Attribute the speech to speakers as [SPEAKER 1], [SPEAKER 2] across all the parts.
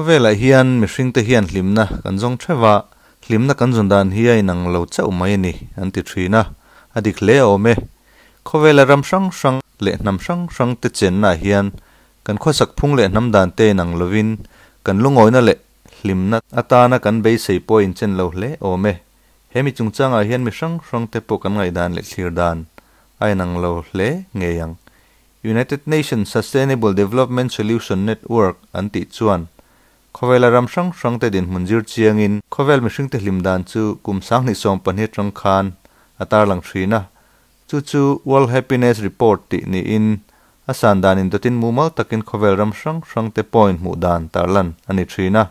[SPEAKER 1] khuvela hian mihring te hian hlimna kan zong thewa hlimna kan zun dan hi ai nang lo chau mai ni an ti thina adik le ome khuvela ram sang sang le nam sang sang te chen na hian kan kho sak phung le nam dan te nang lovin kan lungoi na le hlimna atana kan be sei po in chen lo hle ome hemi chungchanga hian mi sang sang te po kan ngai dan le thlir dan ai nang lo hle ngeyang United Nations Sustainable Development Solution Network anti chuan khovel ram sang sang te din munjir chiang in khovel mihring te hlim dan chu kum sang ni som pan he tang khan atar lang thrina chu chu world happiness report ti ni in asan dan in dotin mumal takin khovel ram sang sang te point mu dan tarlan ani thrina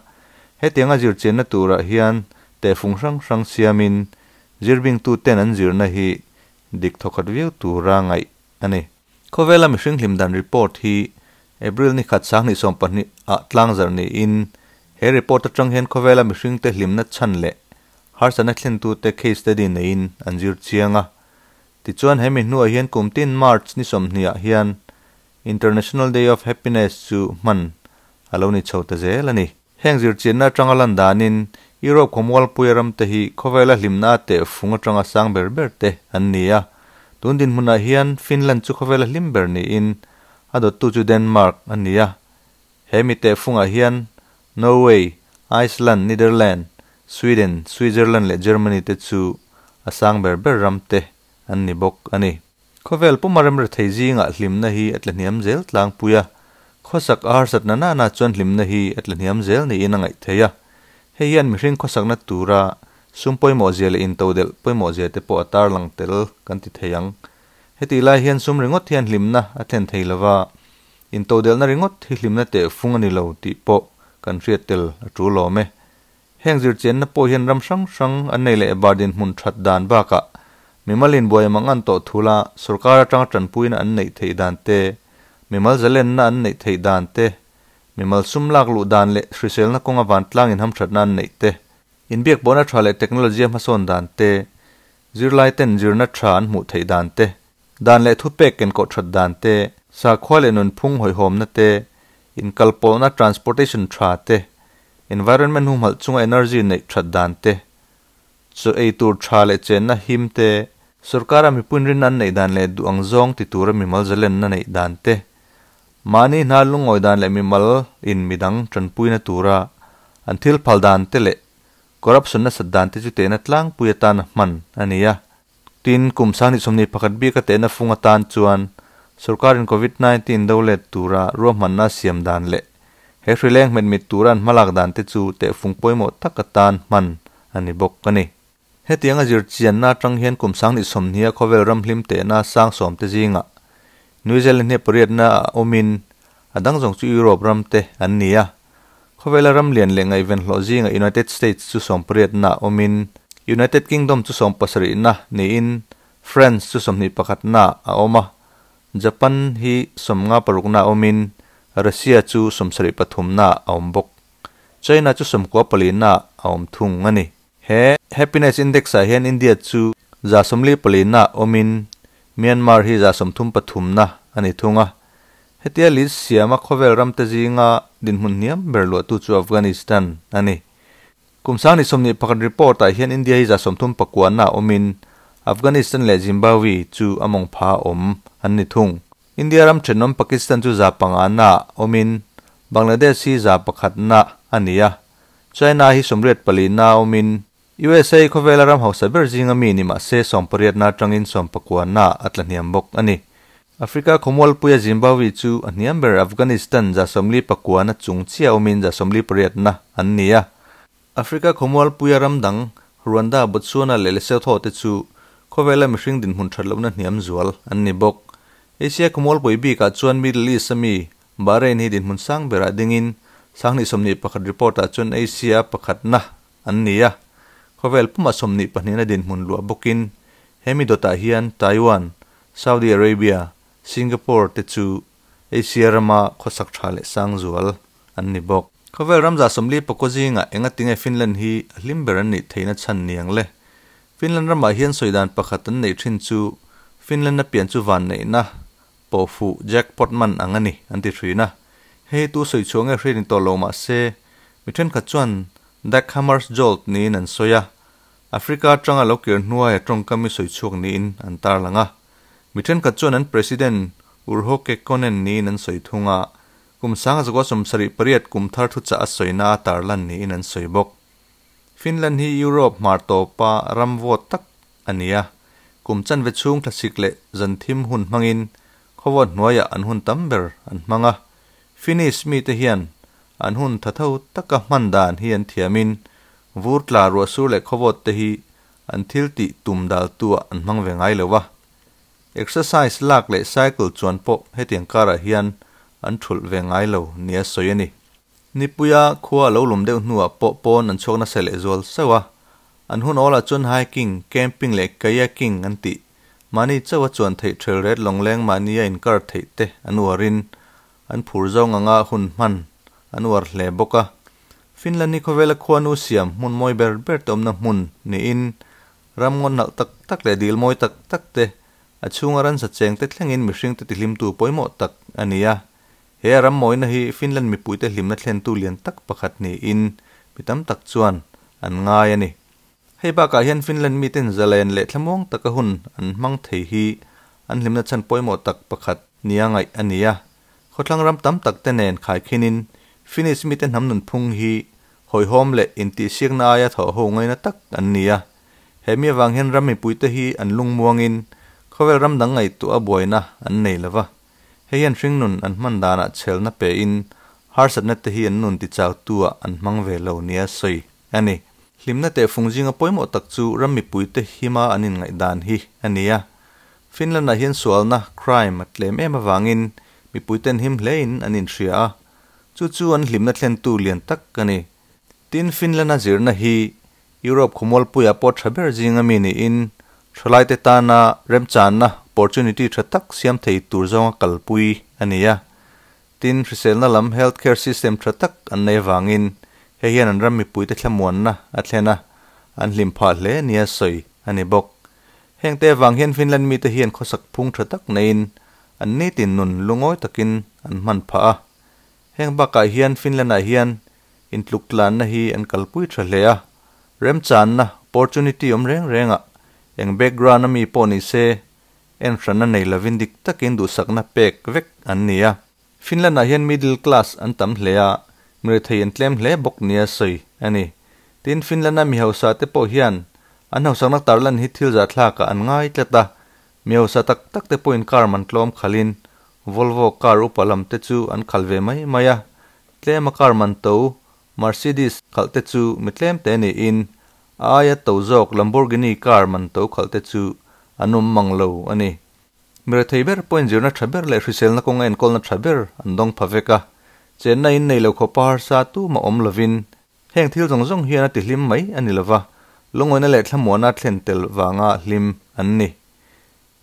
[SPEAKER 1] he tianga jir chen na tura hian te phung sang sang siamin zirbing tu ten an zir na hi dik thokat view tu ra ngai ani khovela mihring hlim dan report hi April ni khat sang ni som pahni a tlang zar ni in he report atang hen khovela mi hring te hlimna chan le har sana thlen tu te case study nei in anjir chianga ti chuan hemi nu a hian kumtin march ni som hnia hian international day of happiness chu man alo ni chhote zel ani heng zir chin na tangalan danin europe khomwal puiram te hi khovela hlimna te funga tanga sang berber te annia tun din huna ah hian finland chu hlim ber ni in a dawt tu chu denmark an ni a he mi te fungah hian norway iceland netherland sweden switzerland le germany te chu asang ber ber ramte an ni bok ani khovel pumarem re theiji nga hlimna hi atlaniam zel tlang puya khosak ar sat na na na chon hlimna hi atlaniam zel ni ina ngai theya heian mi hring khosak na tura sumpoi mo zel in todel poi mo ze te po atar à lang tel kan ti theyang heti lai hian sum ringot hian hlimna a thlen thei lova in to delna ringot hi hlimna te fung ani lo ti po kan riat tel a tru lo me heng zir chen na po hian ram sang sang an nei le e bardin mun that dan ba ka mimalin boy mangan to thula sarkar atang tan puin an nei thei dan te mimal zalen na an nei thei dan te mimal sum lak lu dan le shrisel na konga van lang in ham that nan nei te in biak bona thale technology ma son dan te zirlai ten zirna than mu thei dan te ดานเลทุเปกเกนกดชดดานเตสาควาเลนนพุงหอยหอมนเตอินกัลปอลนาทรานสปอร์เทชันทราเต environment hum hal chunga energy nei thaddan te chu ei tur tha le chen na him te sarkara mi punrin nan nei dan le du angzong ti tur mi mal zalen na nei dan te mani na lungoi dan le mi mal in midang tranpui na tura anthil phal dan te le corruption na saddan te chu te na tlang puya tan man ania in kumsang ni somni pakhat bi ka te na funga tan chuan sarkarin covid 19 dole tura ro manna siam dan le he sri leng men mit turan malak dan te chu te fung poimo takatan man ani bok kani he tianga jir chian na tang hian kumsang ni somnia khovel ram hlim te na sang som te jinga new zealand ne pariat na omin adang jong chu europe ram te an nia khowela ram lian le ngai ven hlo jinga united states chu som pariat na omin United Kingdom chu som pasari na ni in France chu som ni pakhat na a oma Japan hi som nga paruk na omin Russia chu som sari pathum na a om bok China chu som kwa pali na a om thung ngani he happiness index a hian India chu za som li pali na omin Myanmar hi za som thum pathum na ani thunga hetia li siama khovel ramte jinga din hun niam berlo tu chu Afghanistan ani กุมสางนิสมนิพักรีพอร์ตไอเฮนอินเดียจะสมทุนปักวนนาอมินอัฟกานิสถานและจิมบัาวีจูอมงพาอมอันนิทุงอินเดียรัมเชนนมปากีสถานจูจาปังอานาอมินบังกลาเดชซีจาปักหัดนาอันนี้ยะไชน่าฮิสมเรียดปลีนาอมินยูเอสเอคเวลารัมเฮาเซเบอร์จิงอามีนิมาเซสอมปรียนาจังอินสอมปักวนนาอัตลเนีัมบกอันนี้แอฟริกาคอมวลปุยจิมบัาวีจูอันนี้อันเบอร์อัฟกานิสถานจะสมลีปักวนาจุงเชียอมินจะสมลีปรียนาอันนี้ยะ Africa khomwal puyaram dang Rwanda Botswana lelese tho te chu khowela mihring din hun tharlo na niam zual an ni bok Asia khomwal poibi ka chuan Middle East ami Bahrain hi din hun sang bera dingin sangni somni pakhat report a chuan Asia pakhat na an nia khovel puma somni panina din hun lua bokin hemi dota hian Taiwan Saudi Arabia Singapore te chu Asia rama khosak thale sang zual an ni bok เขาเวลรัมจาสมลีปกจิงอ่ะเอ็งติงไอฟินแลนด์ฮีลิมเบรันนี่เทนัชันเนียงเลยฟินแลนด์รัมมาเฮียนสวยดานประคัตันในชินจูฟินแลนด์นับเปลี่ยนจูวันในนะปอฟูแจ็คพอตมันอังนี่อันที่ทรีนะเฮตัวสวยชวงเอฟรีนตัวโลมาเซมิเทนขัดจวนดักฮัมเมอร์สจอลนี่นันสวยแอฟริกาจังอาลกเกียนนัวตรงกามิสวยชวงนี่อันตาลังอ่ะมิเทนขัดจวนนั้นประธานอุรุโฮเกคอนนี่นันสวยทุงอ่ะกุ่มสังสก็สมสริปเรียดกลุ่มทารทุจะอสวยนาตารลันนี้นันสวยบกฟินแลนด์ฮียุโรปมาโตปารัมโวตักอันเนียกุ่มจันเวชุงทัศิกเลจันทิมหุ่นมังอินขวดหน่วยอันหุ่นตัมเบอร์อันมังะฟินิสมีเตเฮียนอันหุ่นทะเท่าตักมันดานเฮียนเทียมินวูดลารัวสูเลขวดเตฮีอันทิลติตุมดาลตัวอันมังเวงไงเลยวะเอ็กซ์ไซส์ลากเลไซเคิลจวนปกให้เตียงการะเฮียน an thul ve ngai lo nia soyani nipuya khua lo lum deuh nuwa po pon an chokna sele zol sawa an hun ola chun hiking camping le kayaking an ti mani chawa chuan thei thel ret longleng mani a inkar thei te anuarin an phur zong anga hun man anwar hle boka finland ni khovela khwanu siam mun moi ber ber tom na mun ni in ram ngon nal tak tak le dil moi tak tak te achungaran sa cheng te thlengin mihring te tihlim tu poimo tak ania he ram moina hi finland mi puite hlimna thlen tu lian tak pakhat ni in mitam tak chuan an ngai ani hei ba ka hian finland mi ten zalain le thlamong taka hun an mang thei hi an hlimna chan poimo tak pakhat niangai ania khotlang ram tam tak te nen khai khinin finish mi ten hamnun phung hi hoi hom le inti siak na ya tho ho ngai na tak an nia he mi wang hian ram mi puite hi an lung muangin khovel ram dang ngai tu a boina an nei lawa heian ring nun an man dana chel na pe in harsat na te hian nun ti chau tua an mang ve lo nia soi ani hlimna te fungjinga poimo tak chu rammi puite hima anin ngai dan hi ania finland na hian sualna crime atlem em awangin mi puiten him lein anin thria chu chu an hlimna thlen tu lian tak kani tin finland na zirna hi europe khumol puya po thaber jinga mi ni in thralai te ta na remchan na opportunity tha tak siam thei tur zonga kalpui ania tin riselna lam healthcare system tha tak an nei wangin he hian an ram mi pui te thlamuan na athlena an lim pha hle nia soi ani bok heng te wang hian finland mi te hian khosak phung tha tak nein an ni tin nun lungoi takin an man pha a heng ba ka hian finland a hian in tluk tlan na hi an kalpui tha hle a rem chan na opportunity om reng renga eng background ami poni se en rana nei lovin dik takin du sakna pek vek an nia finland a hian middle class an tam hleya mir thei an tlem hle bok nia sei ani tin finland a mi hausa te po hian an hausa nak tarlan hi thil za thla ka an ngai tleta mi hausa tak tak te po in kar man tlom khalin volvo car upalam te chu an khalve mai maya tlema kar man to mercedes khalte chu mitlem te ni in aya to lamborghini car man to khalte chu anum manglo ani mira theiber point zero na thaber le hrisel na konga enkol na thaber andong phaveka chenna in nei lo kho par sa tu ma om lovin heng thil jong jong hian ti hlim mai ani lova longona le thlamona thlen tel wanga hlim anni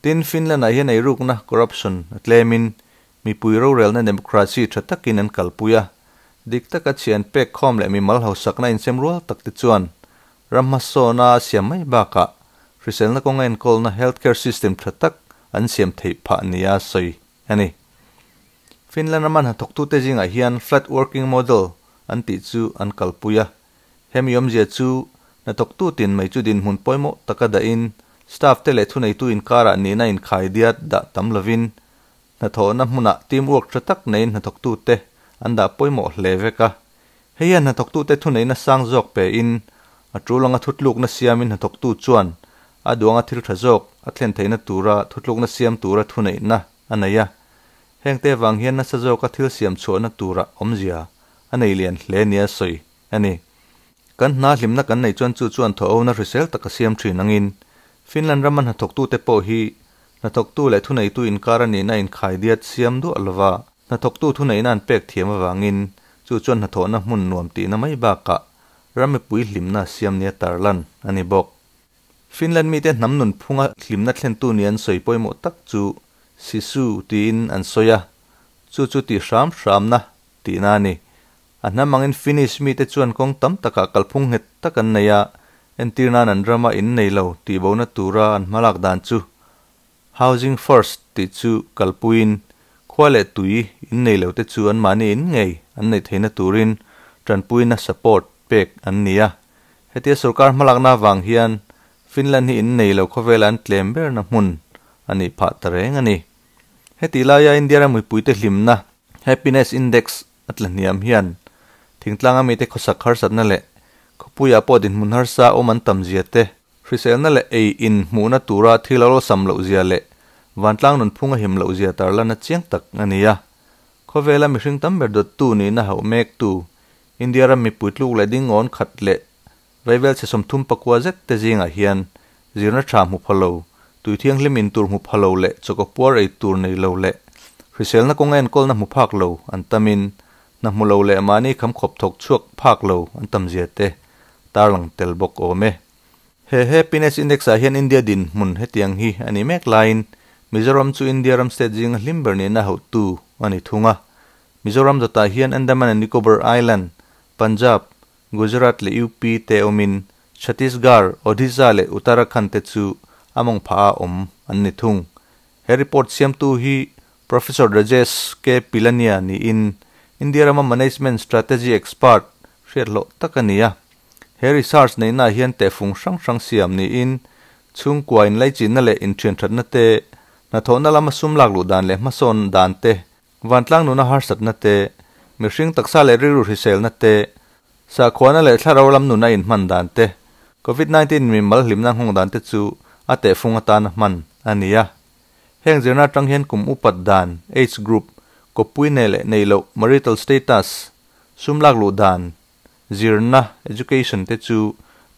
[SPEAKER 1] tin finland a hian ei ruk na corruption atlemin mi puiro rel na democracy thatakin an kalpuya dik taka chian pe khom le mi mal ho sakna in semrual takti chuan ramhasona siamai baka Christian la kong en kol na healthcare system thatak an siam tay pa niya soi ani Finland naman ha thoktu te jinga hian flat working model an ti chu an kalpuya hem yom je chu na thoktu tin mai chu din hun poimo takada in staff te le thu nei in kara ni na in kaidiat da tam lovin na tho na muna team work thatak in na thoktu te an da poimo leveka heian na thoktu te thu nei na sang jok pe in a trulanga thutluk na siamin na thoktu chuan อาดวงอาทิตย์ทะจกอาเทนไทยนัตูระทุกลูกนัเสียมตูระทุนเอนนะอันไหนยะแห่งเตวังเฮียนนัสจกอาทิตย์เสียมชวนนัตูระอมเจียอันไหนเลียนเลเนียสวยอันนี้ กันนาหิมนักกันในจวนจู่จวนทเอานัริเซลตะกเสียมทรีนังอิน ฟินแลนด์รัมมันหัตถกตู้เตโปฮีนัตกตู้และทุนไหนตู้อินการันีนั่นขายเดียดเสียมดูอัลวานัตกตู้ทุนไหนนั่นเป็กเทียมวังอินจู่จวนหัตถนะมุนนวมตีนะไม่บากะรัมม่ปุยหิมนะเสียมเนียตาร์ลันอันนี้บอก Finland mi te nam nun phunga hlimna thlen tu nian soi soipoi mo tak chu sisu tin an soya chu chu ti sham sham na ti na ni anna mangin finish mi te chuan kong tam taka kalphung het takan naya en tirna nan drama in nei lo ti bona tura an malak dan chu housing first ti chu kalpuin khwale tui in nei lo te chu an mani in ngei an nei theina turin tranpuina support pek an nia hetia sarkar malak na wang hian ฟินแลนด์นี่อินเนลเขาเวลันเคลมเบอร์นะมุนอันนี้พัตรงอันนี้เฮติลายาอินเดียรามุ่ยปุยเตลิมนะ happiness index อัตลันยามเฮียนถึงตั้งอเมีเตเขาสักคร์สัตนั่นแหละเขาปุยอาปอดินมุนฮาร์ซาโอมันตำเจียเตฟริเซลนั่นแหละเออินมูนัตูราที่เราสัมลูเจียเละวันตั้งนนพุ่งหิมลูเจียตาลันเจียงตักอันนี้ยะคขาเวลามิชิงตั้มเบอร์ดตูนี่นะฮขาเมกตูอินเดียรามีปุยลูกเลดิงงอนขัดเละ vaivel se som thum pakua zet te zinga hian zirna tha mu phalo tui thiang hlim in tur mu phalo le choko puar ei tur nei lo le hrisel na kongen kol na mu phak lo an tamin na mu lo le mani kham khop thok chuak phak lo an tam zia te tarlang tel bok o me he happiness index a hian india din mun hetiang hi ani mek line mizoram chu india ram state jing hlim ber ni na ho tu ani thunga mizoram zata hian andaman and nicobar island punjab Gujarat, le UP, ते ओमिन छत्तीसगढ़ ओडिशा ले उत्तराखंड ते चु among pha om an ni thung he report siam tu hi professor rajesh k pilania ni in india rama management strategy expert share sherlo takania he research nei na hian te fung sang sang siam ni in chung kwain lai chin na le in thian that na te na thona lama sum lak lu dan le ma son dan te wantlang nu na har sat na te mihring taksa le ri ru hi sel na te สักวันแหละถ้าเราลำหนุนในมันดันเตะโควิด -19 มีมัลิมนังห้องดันเตจูอาเตฟงตานมันอันนี้อะแห่งเจหน้าจังเห็นกลุ่มอุปัดดาน H group ก็ปุยในเลในโล marital status สุมลักลูดานเจีหน้า education เตจู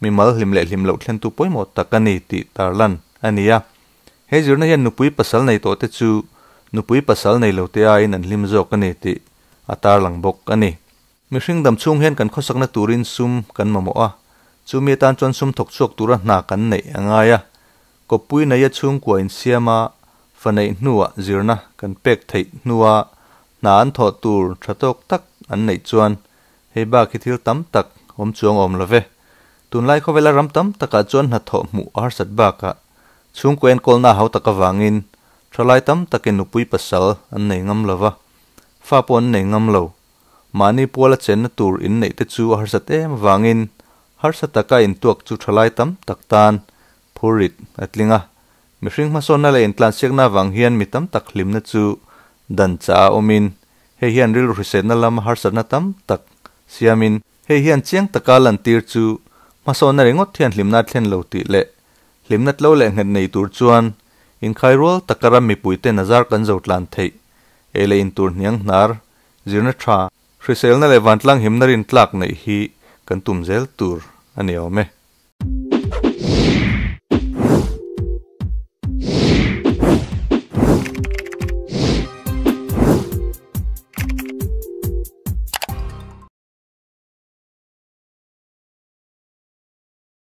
[SPEAKER 1] มีมัลิมเลหิมโลกเช่นตุปอยหมดตะกันนีติตาลันอันนี้อะเฮจีรนะเห็นนุปุยปัสสลในตัวเตจูนุปุยปัสสลในโลกเตียอินันลิมโจกันนีติอัตาลังบกกันนี mi hring dam chung hian kan khosakna turin sum kan mamo a chu mi tan chon sum thok chuak tura hna kan nei angaya kopui nei a chung ko in siama fanei hnuwa zirna kan pek thei hnuwa na an tho tur thatok tak an nei chuan heba khithil tam tak om chuang om love tun lai kho vela ram tam taka chuan na tho mu ar sat ba ka chung ko en kol na hau taka wangin thalai tam takin nupui pasal an nei ngam lova fa pon nei ngam lo mani pawla chenna tur in neite chu a harsat em wangin harsat taka in tuak chu thalai tam taktan phurit atlinga mihring ma sonna le intlan sekna wang hian mitam tak hlimna chu dan cha omin he hian ril risena lam harsatna tam tak siamin he hian chiang taka lan tir chu ma sonna rengot hian hlimna thlen lo ti le lim hlimna tlo le ngen nei tur chuan in khairol takaram mi puite nazar kan zotlan thei ele in tur hniang hnar zirna tha Hrisel na le vantlang himnarin tlak nei hi kan tumzel tur ani ome